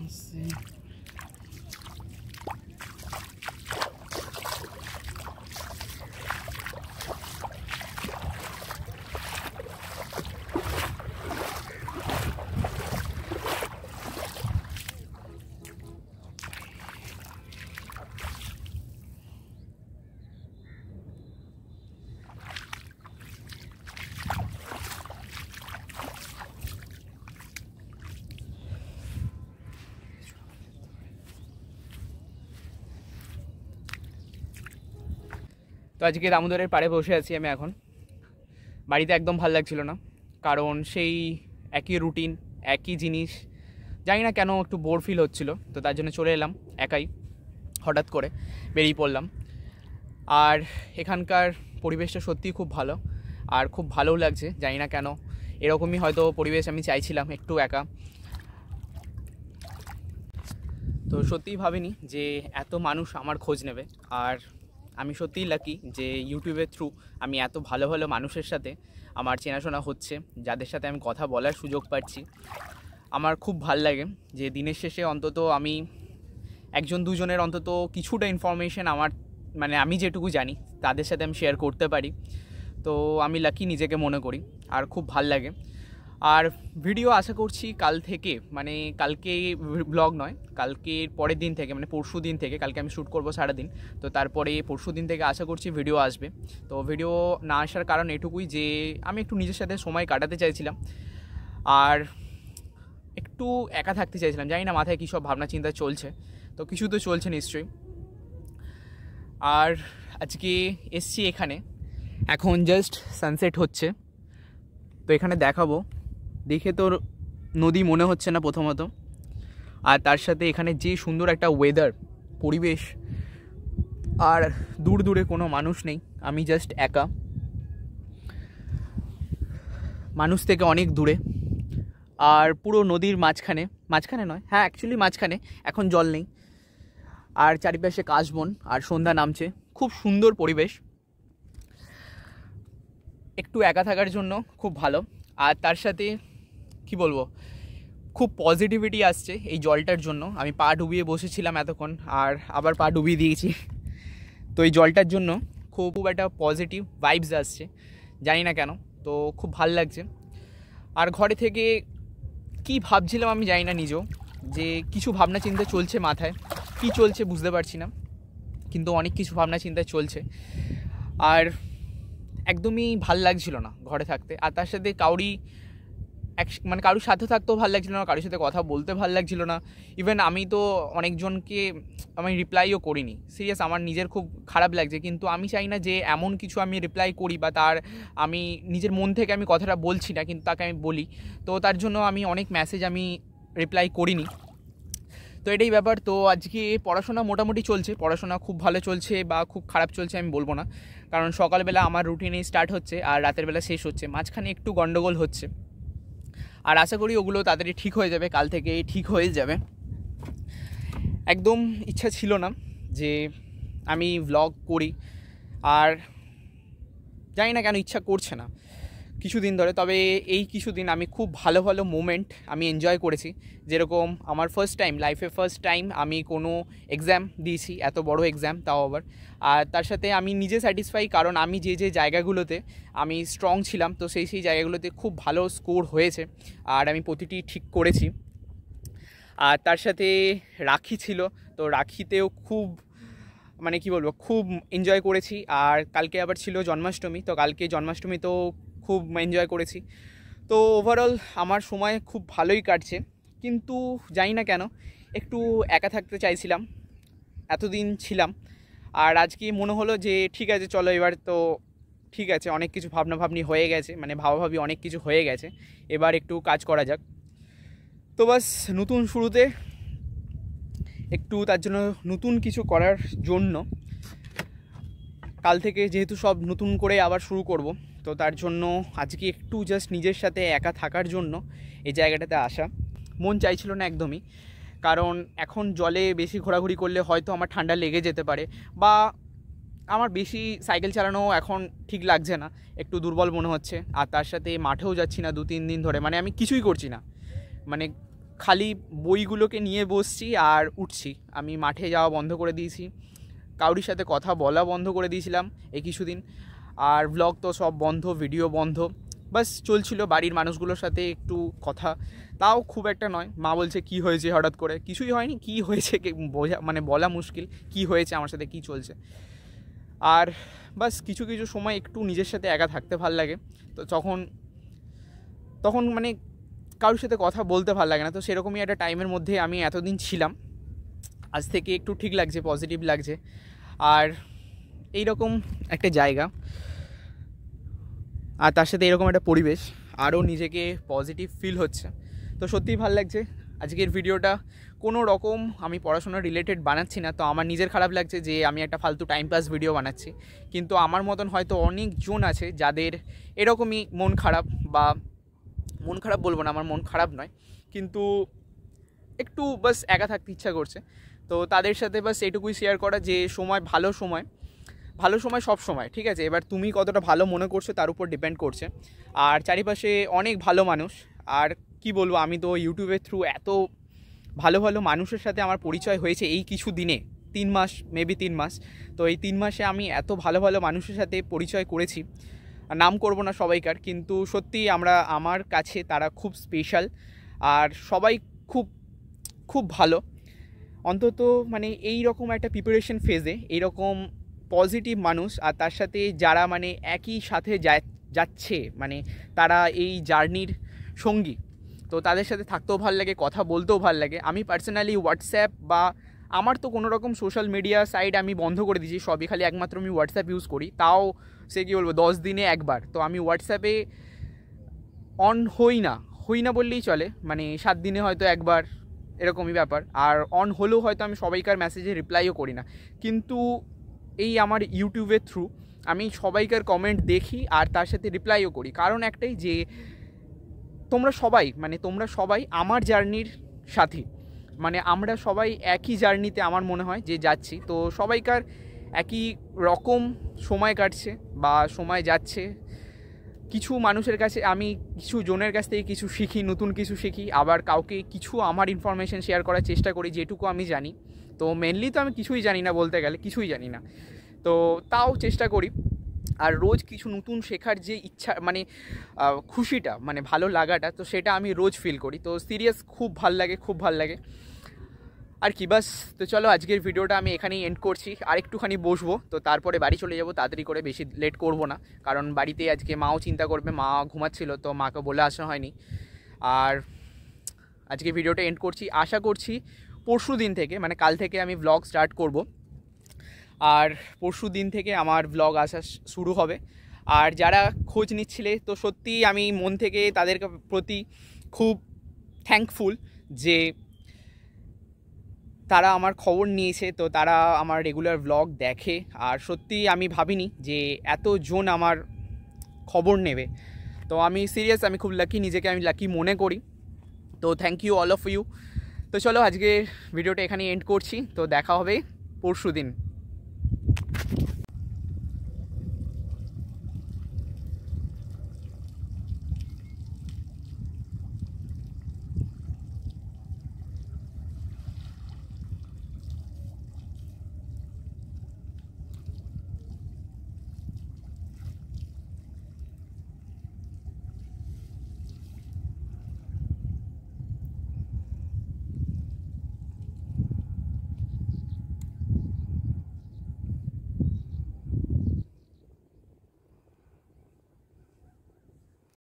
Let's see. তো আজকে দামোদরের পাড়ে বসে আছি আমি এখন বাড়িতে একদম ভাল লাগছিল না কারণ সেই একই রুটিন একই জিনিস জানি না কেন একটু বোর ফিল হচ্ছিল তো তার জন্য চলে এলাম একাই হঠাৎ করে বেরিয়ে পড়লাম আর এখানকার পরিবেশটা সত্যিই খুব ভালো আর খুব ভালোও লাগছে জানি না কেন এরকমই হয়তো পরিবেশ আমি চাইছিলাম একটু একা তো সত্যিই ভাবিনি যে এত মানুষ আমার খোঁজ নেবে আর আমি সত্যিই লাকি যে ইউটিউবের থ্রু আমি এত ভালো ভালো মানুষের সাথে আমার চেনাশোনা হচ্ছে যাদের সাথে আমি কথা বলার সুযোগ পাচ্ছি আমার খুব ভাল লাগে যে দিনের শেষে অন্তত আমি একজন দুজনের অন্তত কিছুটা ইনফরমেশন আমার মানে আমি যেটুকু জানি তাদের সাথে আমি শেয়ার করতে পারি তো আমি লাকি নিজেকে মনে করি আর খুব ভাল লাগে আর ভিডিও আশা করছি কাল থেকে মানে কালকে ব্লগ নয় কালকের পরের দিন থেকে মানে পরশু দিন থেকে কালকে আমি শ্যুট করবো সারাদিন তো তারপরে পরশু দিন থেকে আশা করছি ভিডিও আসবে তো ভিডিও না আসার কারণ এটুকুই যে আমি একটু নিজের সাথে সময় কাটাতে চাইছিলাম আর একটু একা থাকতে চাইছিলাম জানি না মাথায় কী সব ভাবনা চিন্তা চলছে তো কিছু তো চলছে নিশ্চয়ই আর আজকে এসছি এখানে এখন জাস্ট সানসেট হচ্ছে তো এখানে দেখাবো দেখে তো নদী মনে হচ্ছে না প্রথমত আর তার সাথে এখানে যে সুন্দর একটা ওয়েদার পরিবেশ আর দূর দূরে কোনো মানুষ নেই আমি জাস্ট একা মানুষ থেকে অনেক দূরে আর পুরো নদীর মাঝখানে মাঝখানে নয় হ্যাঁ অ্যাকচুয়ালি মাঝখানে এখন জল নেই আর চারিপাশে কাশবন আর সন্ধ্যা নামছে খুব সুন্দর পরিবেশ একটু একা থাকার জন্য খুব ভালো আর তার সাথে কি বলবো খুব পজিটিভিটি আসছে এই জলটার জন্য আমি পা ডুবিয়ে বসেছিলাম এতক্ষণ আর আবার পা ডুবিয়ে দিয়েছি তো এই জলটার জন্য খুব খুব একটা পজিটিভ ভাইবস আসছে জানি না কেন তো খুব ভাল লাগছে আর ঘরে থেকে কি ভাবছিলাম আমি জানি না নিজেও যে কিছু ভাবনা চিন্তা চলছে মাথায় কি চলছে বুঝতে পারছি না কিন্তু অনেক কিছু ভাবনা চিন্তা চলছে আর একদমই ভাল লাগছিল না ঘরে থাকতে আর তার সাথে কাউরি মানে কারোর সাথে থাকতেও ভালো লাগছিলো না কারোর সাথে কথা বলতে ভালো লাগছিলো না ইভেন আমি তো অনেকজনকে আমি রিপ্লাইও করিনি সিরিয়াস আমার নিজের খুব খারাপ লাগছে কিন্তু আমি চাই না যে এমন কিছু আমি রিপ্লাই করি বা তার আমি নিজের মন থেকে আমি কথাটা বলছি না কিন্তু তাকে আমি বলি তো তার জন্য আমি অনেক মেসেজ আমি রিপ্লাই করিনি তো এটাই ব্যাপার তো আজকে পড়াশোনা মোটামুটি চলছে পড়াশোনা খুব ভালো চলছে বা খুব খারাপ চলছে আমি বলবো না কারণ সকালবেলা আমার রুটিনে স্টার্ট হচ্ছে আর রাতের বেলা শেষ হচ্ছে মাঝখানে একটু গন্ডগোল হচ্ছে আর আশা করি ওগুলো তাড়াতাড়ি ঠিক হয়ে যাবে কাল থেকে ঠিক হয়ে যাবে একদম ইচ্ছা ছিল না যে আমি ভ্লগ করি আর জানি না কেন ইচ্ছা করছে না কিছুদিন ধরে তবে এই কিছুদিন আমি খুব ভালো ভালো মুমেন্ট আমি এনজয় করেছি যেরকম আমার ফার্স্ট টাইম লাইফে ফার্স্ট টাইম আমি কোনো এক্সাম দিয়েছি এত বড় এক্সাম তাও আবার আর তার সাথে আমি নিজে স্যাটিসফাই কারণ আমি যে যে জায়গাগুলোতে আমি স্ট্রং ছিলাম তো সেই সেই জায়গাগুলোতে খুব ভালো স্কোর হয়েছে আর আমি প্রতিটি ঠিক করেছি আর তার সাথে রাখি ছিল তো রাখিতেও খুব মানে কি বলবো খুব এনজয় করেছি আর কালকে আবার ছিল জন্মাষ্টমী তো কালকে জন্মাষ্টমী তো খুব এনজয় করেছি তো ওভারঅল আমার সময় খুব ভালোই কাটছে কিন্তু জানি না কেন একটু একা থাকতে চাইছিলাম এতদিন ছিলাম আর আজকে মনে হলো যে ঠিক আছে চলো এবার তো ঠিক আছে অনেক কিছু ভাবনা ভাবনি হয়ে গেছে মানে ভাবাভাবি অনেক কিছু হয়ে গেছে এবার একটু কাজ করা যাক তো বাস নতুন শুরুতে একটু তার জন্য নতুন কিছু করার জন্য কাল থেকে যেহেতু সব নতুন করে আবার শুরু করব তো তার জন্য আজকে একটু জাস্ট নিজের সাথে একা থাকার জন্য এই জায়গাটাতে আসা মন চাইছিল না একদমই কারণ এখন জলে বেশি ঘোরাঘুরি করলে হয়তো আমার ঠান্ডা লেগে যেতে পারে বা আমার বেশি সাইকেল চালানো এখন ঠিক লাগছে না একটু দুর্বল মনে হচ্ছে আর তার সাথে মাঠেও যাচ্ছি না দু তিন দিন ধরে মানে আমি কিছুই করছি না মানে খালি বইগুলোকে নিয়ে বসছি আর উঠছি আমি মাঠে যাওয়া বন্ধ করে দিয়েছি কাউরির সাথে কথা বলা বন্ধ করে দিয়েছিলাম এই কিছুদিন আর ব্লগ তো সব বন্ধ ভিডিও বন্ধ বাস চলছিল বাড়ির মানুষগুলোর সাথে একটু কথা তাও খুব একটা নয় মা বলছে কি হয়েছে হঠাৎ করে কিছুই হয়নি কি হয়েছে বোঝা মানে বলা মুশকিল কি হয়েছে আমার সাথে কি চলছে আর বাস কিছু কিছু সময় একটু নিজের সাথে একা থাকতে ভাল লাগে তো তখন তখন মানে কারোর সাথে কথা বলতে ভাল লাগে না তো সেরকমই একটা টাইমের মধ্যে আমি এতদিন ছিলাম আজ থেকে একটু ঠিক লাগছে পজিটিভ লাগছে আর এইরকম একটা জায়গা আর তার সাথে এরকম একটা পরিবেশ আরও নিজেকে পজিটিভ ফিল হচ্ছে তো সত্যিই ভালো লাগছে আজকের ভিডিওটা কোনো রকম আমি পড়াশোনা রিলেটেড বানাচ্ছি না তো আমার নিজের খারাপ লাগছে যে আমি একটা ফালতু টাইম পাস ভিডিও বানাচ্ছি কিন্তু আমার মতন হয়তো অনেকজন আছে যাদের এরকমই মন খারাপ বা মন খারাপ বলবো না আমার মন খারাপ নয় কিন্তু একটু বাস একা থাকতে ইচ্ছা করছে তো তাদের সাথে বাস এটুকুই শেয়ার করা যে সময় ভালো সময় ভালো সময় সব সময় ঠিক আছে এবার তুমি কতটা ভালো মনে করছো তার উপর ডিপেন্ড করছে আর চারিপাশে অনেক ভালো মানুষ আর কি বলবো আমি তো ইউটিউবের থ্রু এত ভালো ভালো মানুষের সাথে আমার পরিচয় হয়েছে এই কিছু দিনে তিন মাস মেবি তিন মাস তো এই তিন মাসে আমি এত ভালো ভালো মানুষের সাথে পরিচয় করেছি নাম করব না সবাইকার কিন্তু সত্যি আমরা আমার কাছে তারা খুব স্পেশাল আর সবাই খুব খুব ভালো অন্তত মানে এই রকম একটা প্রিপারেশন ফেজে এইরকম পজিটিভ মানুষ আর তার সাথে যারা মানে একই সাথে যাচ্ছে মানে তারা এই জার্নির সঙ্গী তো তাদের সাথে থাকতেও ভাল লাগে কথা বলতেও ভাল লাগে আমি পার্সোনালি হোয়াটসঅ্যাপ বা আমার তো কোনো রকম সোশ্যাল মিডিয়া সাইট আমি বন্ধ করে দিয়েছি সবই খালি একমাত্র আমি হোয়াটসঅ্যাপ ইউজ করি তাও সে কী বলবো দশ দিনে একবার তো আমি হোয়াটসঅ্যাপে অন হই না হই না বললেই চলে মানে সাত দিনে হয়তো একবার এরকমই ব্যাপার আর অন হলেও হয়তো আমি সবাইকার মেসেজে রিপ্লাইও করি না কিন্তু এই আমার ইউটিউবের থ্রু আমি সবাইকার কমেন্ট দেখি আর তার সাথে রিপ্লাইও করি কারণ একটাই যে তোমরা সবাই মানে তোমরা সবাই আমার জার্নির সাথী মানে আমরা সবাই একই জার্নিতে আমার মনে হয় যে যাচ্ছি তো সবাইকার একই রকম সময় কাটছে বা সময় যাচ্ছে কিছু মানুষের কাছে আমি কিছু জনের কাছ থেকে কিছু শিখি নতুন কিছু শিখি আবার কাউকে কিছু আমার ইনফরমেশান শেয়ার করার চেষ্টা করি যেটুকু আমি জানি তো মেনলি তো আমি কিছুই জানি না বলতে গেলে কিছুই জানি না তো তাও চেষ্টা করি আর রোজ কিছু নতুন শেখার যে ইচ্ছা মানে খুশিটা মানে ভালো লাগাটা তো সেটা আমি রোজ ফিল করি তো সিরিয়াস খুব ভাল লাগে খুব ভাল লাগে আর কি বাস তো চলো আজকের ভিডিওটা আমি এখানেই এন্ড করছি আর একটুখানি বসবো তো তারপরে বাড়ি চলে যাবো তাড়াতাড়ি করে বেশি লেট করব না কারণ বাড়িতে আজকে মাও চিন্তা করবে মা ঘুমাচ্ছিল তো মাকে বলে আসা হয়নি আর আজকে ভিডিওটা এন্ড করছি আশা করছি পরশু দিন থেকে মানে কাল থেকে আমি ব্লগ স্টার্ট করব আর পরশু দিন থেকে আমার ব্লগ আসা শুরু হবে আর যারা খোঁজ নিচ্ছিলে তো সত্যিই আমি মন থেকে তাদের প্রতি খুব থ্যাঙ্কফুল যে তারা আমার খবর নিয়েছে তো তারা আমার রেগুলার ব্লগ দেখে আর সত্যি আমি ভাবিনি যে এতজন আমার খবর নেবে তো আমি সিরিয়াস আমি খুব লাকি নিজেকে আমি লাকি মনে করি তো thank you all of you তো চলো আজকে ভিডিওটা এখানে এন্ড করছি তো দেখা হবে পরশু দিন